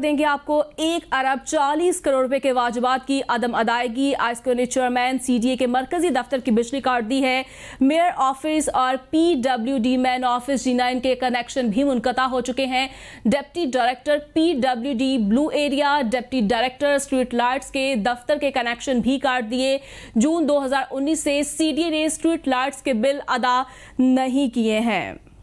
देंगे आपको एक अरब चालीस करोड़ रुपए के वाजबात की अदम अदायगी आइसको ने चेयरमैन सीडीए के मरकजी दफ्तर की बिजली काट दी है मेयर ऑफिस और PWD main office G nine के कनेक्शन भी मुनकता हो चुके हैं deputy director PWD blue area deputy director street lights के दफ्तर के कनेक्शन भी काट दिए जून दो से सी ने स्ट्रीट लाइट्स के बिल अदा नहीं किए हैं